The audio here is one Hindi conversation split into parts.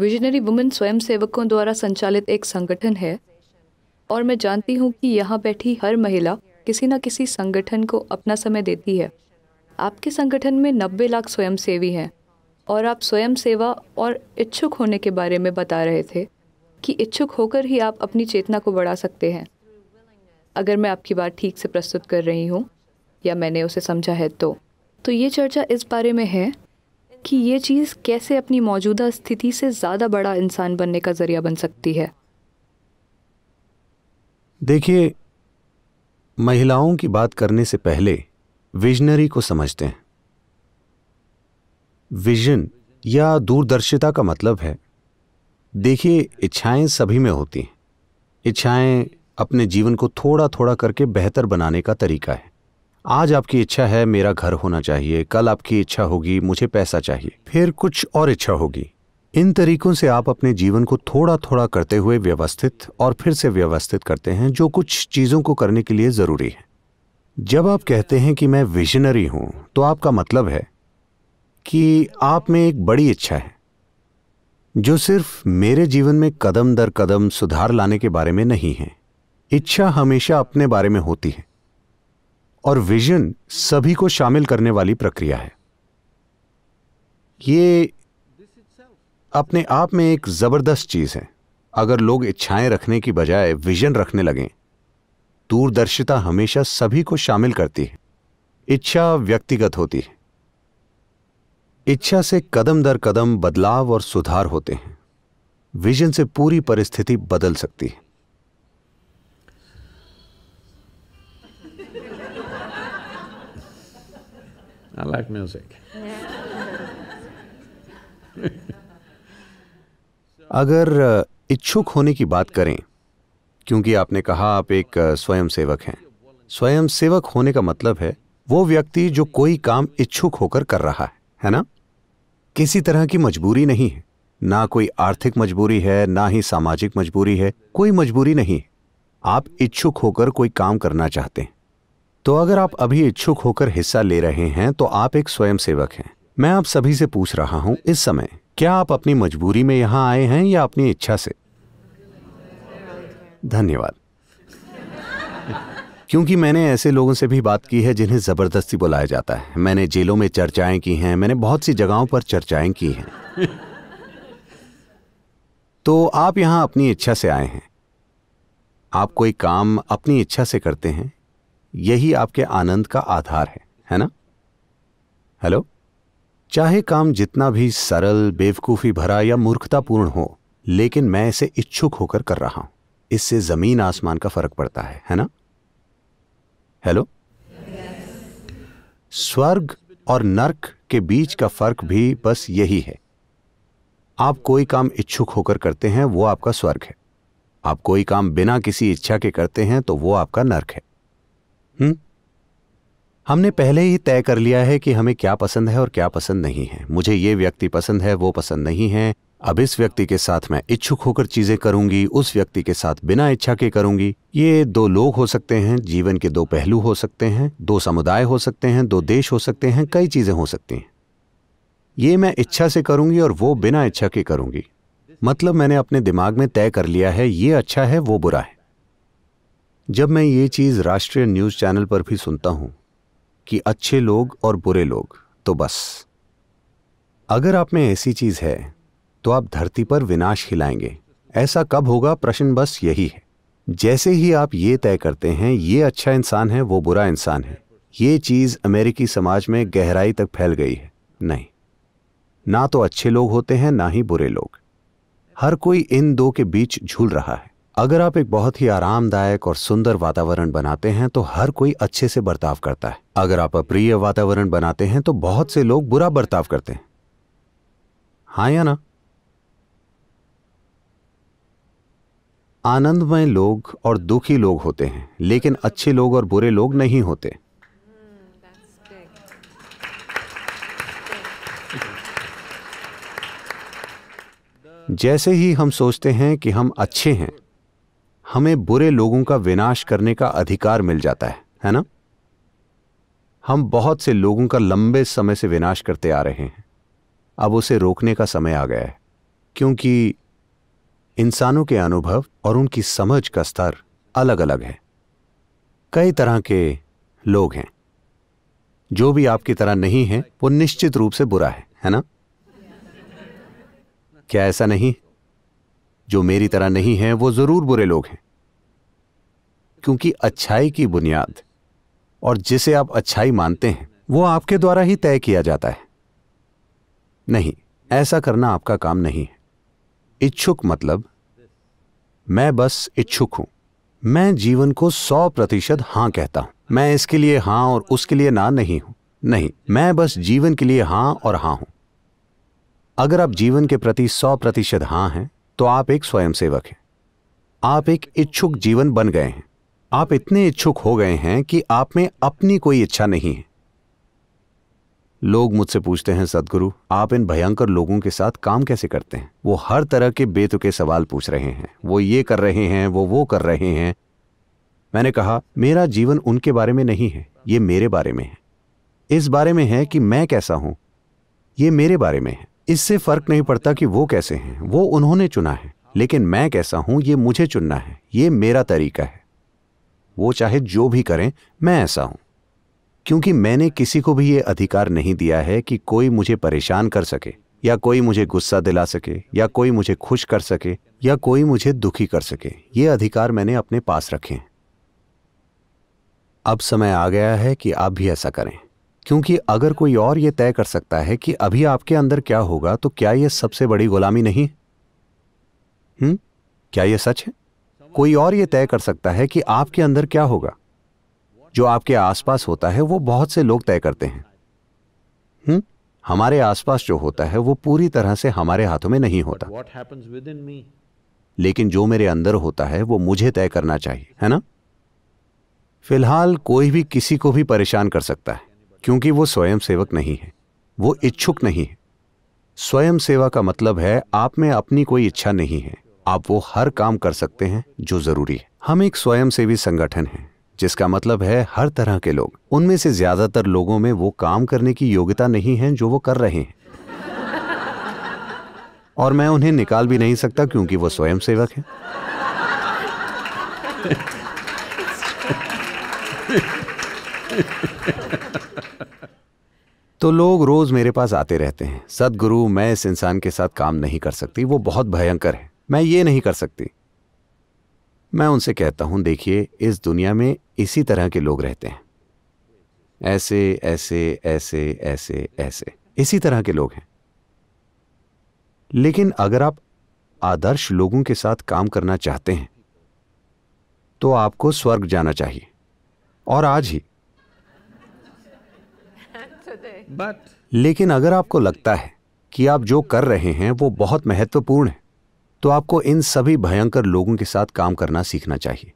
विजनरी वुमेन स्वयंसेवकों द्वारा संचालित एक संगठन है और मैं जानती हूँ कि यहाँ बैठी हर महिला किसी न किसी संगठन को अपना समय देती है आपके संगठन में 90 लाख स्वयंसेवी हैं और आप स्वयं सेवा और इच्छुक होने के बारे में बता रहे थे कि इच्छुक होकर ही आप अपनी चेतना को बढ़ा सकते हैं अगर मैं आपकी बात ठीक से प्रस्तुत कर रही हूँ या मैंने उसे समझा है तो तो ये चर्चा इस बारे में है कि ये चीज़ कैसे अपनी मौजूदा स्थिति से ज़्यादा बड़ा इंसान बनने का ज़रिया बन सकती है देखिए महिलाओं की बात करने से पहले विजनरी को समझते हैं विजन या दूरदर्शिता का मतलब है देखिए इच्छाएं सभी में होती हैं इच्छाएं अपने जीवन को थोड़ा थोड़ा करके बेहतर बनाने का तरीका है आज आपकी इच्छा है मेरा घर होना चाहिए कल आपकी इच्छा होगी मुझे पैसा चाहिए फिर कुछ और इच्छा होगी इन तरीकों से आप अपने जीवन को थोड़ा थोड़ा करते हुए व्यवस्थित और फिर से व्यवस्थित करते हैं जो कुछ चीज़ों को करने के लिए ज़रूरी है जब आप कहते हैं कि मैं विजनरी हूं तो आपका मतलब है कि आप में एक बड़ी इच्छा है जो सिर्फ मेरे जीवन में कदम दर कदम सुधार लाने के बारे में नहीं है इच्छा हमेशा अपने बारे में होती है और विजन सभी को शामिल करने वाली प्रक्रिया है ये अपने आप में एक ज़बरदस्त चीज़ है अगर लोग इच्छाएं रखने की बजाय विजन रखने लगें दूरदर्शिता हमेशा सभी को शामिल करती है इच्छा व्यक्तिगत होती है इच्छा से कदम दर कदम बदलाव और सुधार होते हैं विजन से पूरी परिस्थिति बदल सकती है I like music. अगर uh, इच्छुक होने की बात करें क्योंकि आपने कहा आप एक uh, स्वयंसेवक हैं स्वयंसेवक होने का मतलब है वो व्यक्ति जो कोई काम इच्छुक होकर कर रहा है है ना किसी तरह की मजबूरी नहीं है ना कोई आर्थिक मजबूरी है ना ही सामाजिक मजबूरी है कोई मजबूरी नहीं है आप इच्छुक होकर कोई काम करना चाहते हैं तो अगर आप अभी इच्छुक होकर हिस्सा ले रहे हैं तो आप एक स्वयंसेवक हैं मैं आप सभी से पूछ रहा हूं इस समय क्या आप अपनी मजबूरी में यहां आए हैं या अपनी इच्छा से धन्यवाद क्योंकि मैंने ऐसे लोगों से भी बात की है जिन्हें ज़बरदस्ती बुलाया जाता है मैंने जेलों में चर्चाएं की हैं मैंने बहुत सी जगहों पर चर्चाएं की हैं तो आप यहां अपनी इच्छा से आए हैं आप कोई काम अपनी इच्छा से करते हैं यही आपके आनंद का आधार है है ना हेलो चाहे काम जितना भी सरल बेवकूफ़ी भरा या मूर्खतापूर्ण हो लेकिन मैं इसे इच्छुक होकर कर रहा हूं इससे ज़मीन आसमान का फ़र्क पड़ता है है ना हेलो स्वर्ग और नर्क के बीच का फर्क भी बस यही है आप कोई काम इच्छुक होकर करते हैं वो आपका स्वर्ग है आप कोई काम बिना किसी इच्छा के करते हैं तो वो आपका नर्क है हम्म हमने पहले ही तय कर लिया है कि हमें क्या पसंद है और क्या पसंद नहीं है मुझे ये व्यक्ति पसंद है वो पसंद नहीं है अब इस व्यक्ति के साथ मैं इच्छुक होकर चीजें करूंगी उस व्यक्ति के साथ बिना इच्छा के करूंगी ये दो लोग हो सकते हैं जीवन के दो पहलू हो सकते हैं दो समुदाय हो सकते हैं दो देश हो सकते हैं कई चीजें हो सकती हैं ये मैं इच्छा से करूंगी और वो बिना इच्छा के करूंगी मतलब मैंने अपने दिमाग में तय कर लिया है ये अच्छा है वो बुरा है जब मैं ये चीज़ राष्ट्रीय न्यूज़ चैनल पर भी सुनता हूं कि अच्छे लोग और बुरे लोग तो बस अगर आप में ऐसी चीज़ है तो आप धरती पर विनाश खिलाएंगे ऐसा कब होगा प्रश्न बस यही है जैसे ही आप ये तय करते हैं ये अच्छा इंसान है वो बुरा इंसान है ये चीज़ अमेरिकी समाज में गहराई तक फैल गई है नहीं ना तो अच्छे लोग होते हैं ना ही बुरे लोग हर कोई इन दो के बीच झूल रहा है अगर आप एक बहुत ही आरामदायक और सुंदर वातावरण बनाते हैं तो हर कोई अच्छे से बर्ताव करता है अगर आप अप्रिय वातावरण बनाते हैं तो बहुत से लोग बुरा बर्ताव करते हैं हाँ या ना आनंदमय लोग और दुखी लोग होते हैं लेकिन अच्छे लोग और बुरे लोग नहीं होते जैसे ही हम सोचते हैं कि हम अच्छे हैं हमें बुरे लोगों का विनाश करने का अधिकार मिल जाता है है ना हम बहुत से लोगों का लंबे समय से विनाश करते आ रहे हैं अब उसे रोकने का समय आ गया है क्योंकि इंसानों के अनुभव और उनकी समझ का स्तर अलग अलग है कई तरह के लोग हैं जो भी आपकी तरह नहीं है वो निश्चित रूप से बुरा है है ना क्या ऐसा नहीं जो मेरी तरह नहीं है वो जरूर बुरे लोग हैं क्योंकि अच्छाई की बुनियाद और जिसे आप अच्छाई मानते हैं वो आपके द्वारा ही तय किया जाता है नहीं ऐसा करना आपका काम नहीं है इच्छुक मतलब मैं बस इच्छुक हूं मैं जीवन को सौ प्रतिशत हां कहता हूं मैं इसके लिए हां और उसके लिए ना नहीं हूं नहीं मैं बस जीवन के लिए हां और हां हूं अगर आप जीवन के प्रति सौ प्रतिशत हाँ हैं तो आप एक स्वयंसेवक हैं आप एक इच्छुक जीवन बन गए हैं आप इतने इच्छुक हो गए हैं कि आप में अपनी कोई इच्छा नहीं है लोग मुझसे पूछते हैं सदगुरु आप इन भयंकर लोगों के साथ काम कैसे करते हैं वो हर तरह के बेतुके सवाल पूछ रहे हैं वो ये कर रहे हैं वो वो कर रहे हैं मैंने कहा मेरा जीवन उनके बारे में नहीं है ये मेरे बारे में है इस बारे में है कि मैं कैसा हूं ये मेरे बारे में है इससे फर्क नहीं पड़ता कि वो कैसे हैं वो उन्होंने चुना है लेकिन मैं कैसा हूं ये मुझे चुनना है ये मेरा तरीका है वो चाहे जो भी करें मैं ऐसा हूं क्योंकि मैंने किसी को भी ये अधिकार नहीं दिया है कि कोई मुझे परेशान कर सके या कोई मुझे गुस्सा दिला सके या कोई मुझे खुश कर सके या कोई मुझे दुखी कर सके ये अधिकार मैंने अपने पास रखे हैं अब समय आ गया है कि आप भी ऐसा करें क्योंकि अगर कोई और ये तय कर सकता है कि अभी आपके अंदर क्या होगा तो क्या यह सबसे बड़ी गुलामी नहीं हम्म क्या यह सच है कोई और यह तय कर सकता है कि आपके अंदर क्या होगा जो आपके आसपास होता है वो बहुत से लोग तय करते हैं हम्म हमारे आसपास जो होता है वो पूरी तरह से हमारे हाथों में नहीं होता लेकिन जो मेरे अंदर होता है वो मुझे तय करना चाहिए है ना फिलहाल कोई भी किसी को भी परेशान कर सकता है क्योंकि वो स्वयं सेवक नहीं है वो इच्छुक नहीं है स्वयं सेवा का मतलब है आप में अपनी कोई इच्छा नहीं है आप वो हर काम कर सकते हैं जो जरूरी है हम एक स्वयंसेवी संगठन है जिसका मतलब है हर तरह के लोग उनमें से ज्यादातर लोगों में वो काम करने की योग्यता नहीं है जो वो कर रहे हैं और मैं उन्हें निकाल भी नहीं सकता क्योंकि वो स्वयं सेवक है तो लोग रोज मेरे पास आते रहते हैं सदगुरु मैं इस इंसान के साथ काम नहीं कर सकती वो बहुत भयंकर है मैं ये नहीं कर सकती मैं उनसे कहता हूं देखिए इस दुनिया में इसी तरह के लोग रहते हैं ऐसे ऐसे ऐसे ऐसे ऐसे इसी तरह के लोग हैं लेकिन अगर आप आदर्श लोगों के साथ काम करना चाहते हैं तो आपको स्वर्ग जाना चाहिए और आज ही लेकिन अगर आपको लगता है कि आप जो कर रहे हैं वो बहुत महत्वपूर्ण है तो आपको इन सभी भयंकर लोगों के साथ काम करना सीखना चाहिए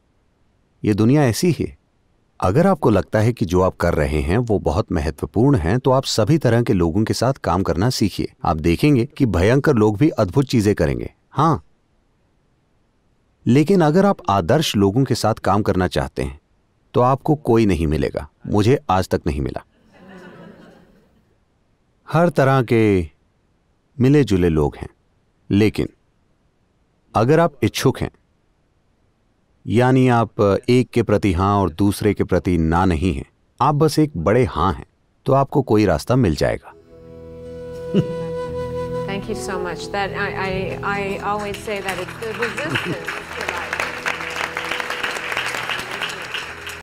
ये दुनिया ऐसी है अगर आपको लगता है कि जो आप कर रहे हैं वो बहुत महत्वपूर्ण हैं तो आप सभी तरह के लोगों के साथ काम करना सीखिए आप देखेंगे कि भयंकर लोग भी अद्भुत चीजें करेंगे हाँ लेकिन अगर आप आदर्श लोगों के साथ काम करना चाहते हैं तो आपको कोई नहीं मिलेगा मुझे आज तक नहीं मिला हर तरह के मिले जुले लोग हैं लेकिन अगर आप इच्छुक हैं यानी आप एक के प्रति हाँ और दूसरे के प्रति ना नहीं हैं आप बस एक बड़े हाँ हैं तो आपको कोई रास्ता मिल जाएगा Thank you so much. That I, I, I always say that it's the resistance to life.